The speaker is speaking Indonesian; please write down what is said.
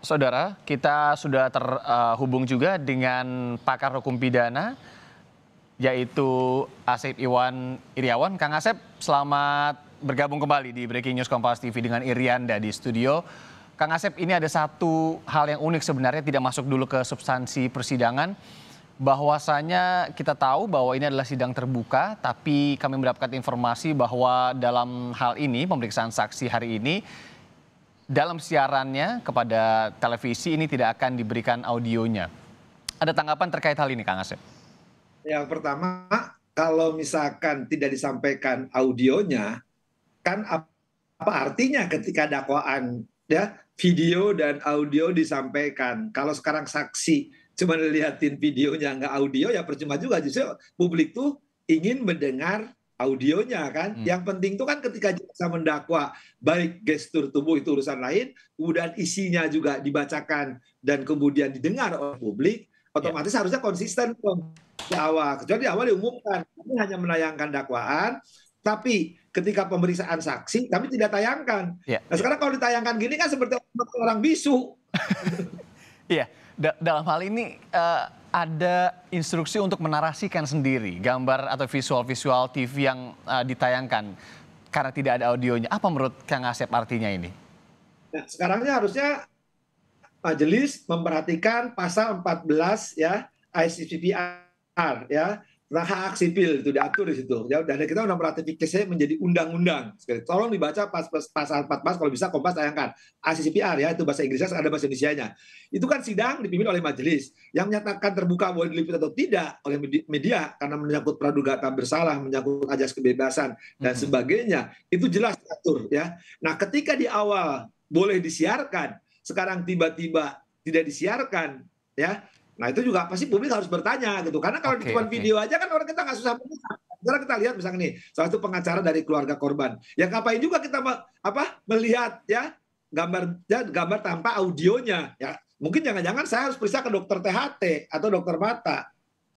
Saudara, kita sudah terhubung juga dengan pakar hukum pidana yaitu Asep Iwan Iriawan. Kang Asep, selamat bergabung kembali di Breaking News Kompas TV dengan Irianda di studio. Kang Asep, ini ada satu hal yang unik sebenarnya tidak masuk dulu ke substansi persidangan. Bahwasanya kita tahu bahwa ini adalah sidang terbuka, tapi kami mendapatkan informasi bahwa dalam hal ini pemeriksaan saksi hari ini dalam siarannya kepada televisi ini tidak akan diberikan audionya. Ada tanggapan terkait hal ini, Kang Asep? Yang pertama, kalau misalkan tidak disampaikan audionya, kan apa artinya ketika dakwaan ya video dan audio disampaikan? Kalau sekarang saksi cuma lihatin videonya nggak audio ya percuma juga justru publik tuh ingin mendengar audionya kan. Hmm. Yang penting itu kan ketika jaksa mendakwa baik gestur tubuh itu urusan lain, kemudian isinya juga dibacakan dan kemudian didengar oleh publik, ya. otomatis yeah. harusnya konsisten dong di awal. Kecuali di awal diumumkan kami hanya menayangkan dakwaan, tapi ketika pemeriksaan saksi kami tidak tayangkan. Yeah. Nah sekarang kalau ditayangkan gini kan seperti orang bisu. Iya, dalam hal ini. Eh, ada instruksi untuk menarasikan sendiri gambar atau visual-visual TV yang uh, ditayangkan karena tidak ada audionya. Apa menurut Kang Asep artinya ini? Nah, sekarangnya harusnya majelis memperhatikan pasal 14 ya ICCPR ya nah, hak, sipil itu diatur di situ. Ya, dan kita sudah meratifikasi menjadi undang-undang. Tolong dibaca pas, pas, pasal 14 kalau bisa Kompas tayangkan. ACCPR ya itu bahasa Inggrisnya ada bahasa Indonesianya. Itu kan sidang dipimpin oleh majelis yang menyatakan terbuka boleh diliput atau tidak oleh media karena menyangkut praduga tak bersalah, menyangkut ajas kebebasan dan hmm. sebagainya. Itu jelas diatur ya. Nah, ketika di awal boleh disiarkan, sekarang tiba-tiba tidak disiarkan ya Nah itu juga pasti publik harus bertanya gitu. Karena kalau okay, cuma okay. video aja kan orang kita nggak susah menyesal. Sekarang kita lihat misalnya nih, salah satu pengacara dari keluarga korban. Yang ngapain juga kita apa melihat ya gambar ya, gambar tanpa audionya ya. Mungkin jangan-jangan saya harus periksa ke dokter THT atau dokter mata